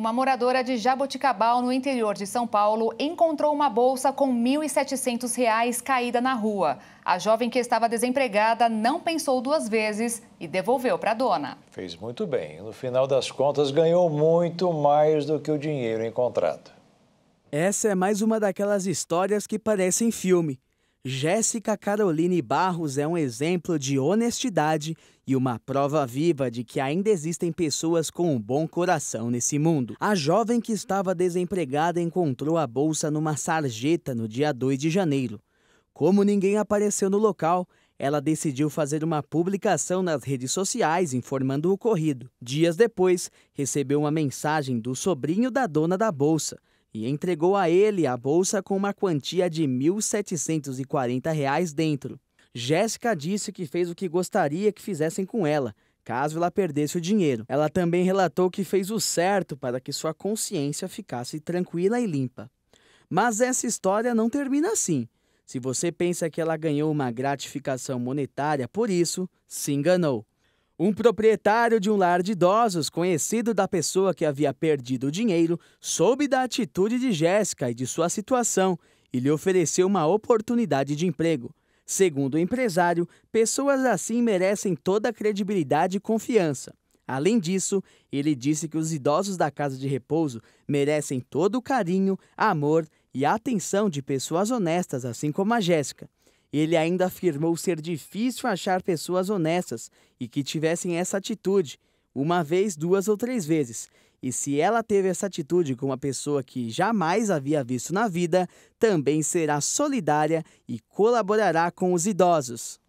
Uma moradora de Jaboticabal, no interior de São Paulo, encontrou uma bolsa com R$ 1.700 caída na rua. A jovem que estava desempregada não pensou duas vezes e devolveu para a dona. Fez muito bem. No final das contas, ganhou muito mais do que o dinheiro encontrado. Essa é mais uma daquelas histórias que parecem filme. Jéssica Caroline Barros é um exemplo de honestidade e uma prova viva de que ainda existem pessoas com um bom coração nesse mundo. A jovem que estava desempregada encontrou a bolsa numa sarjeta no dia 2 de janeiro. Como ninguém apareceu no local, ela decidiu fazer uma publicação nas redes sociais informando o ocorrido. Dias depois, recebeu uma mensagem do sobrinho da dona da bolsa e entregou a ele a bolsa com uma quantia de R$ 1.740 reais dentro. Jéssica disse que fez o que gostaria que fizessem com ela, caso ela perdesse o dinheiro. Ela também relatou que fez o certo para que sua consciência ficasse tranquila e limpa. Mas essa história não termina assim. Se você pensa que ela ganhou uma gratificação monetária por isso, se enganou. Um proprietário de um lar de idosos, conhecido da pessoa que havia perdido o dinheiro, soube da atitude de Jéssica e de sua situação e lhe ofereceu uma oportunidade de emprego. Segundo o empresário, pessoas assim merecem toda a credibilidade e confiança. Além disso, ele disse que os idosos da casa de repouso merecem todo o carinho, amor e atenção de pessoas honestas, assim como a Jéssica. Ele ainda afirmou ser difícil achar pessoas honestas e que tivessem essa atitude, uma vez, duas ou três vezes. E se ela teve essa atitude com uma pessoa que jamais havia visto na vida, também será solidária e colaborará com os idosos.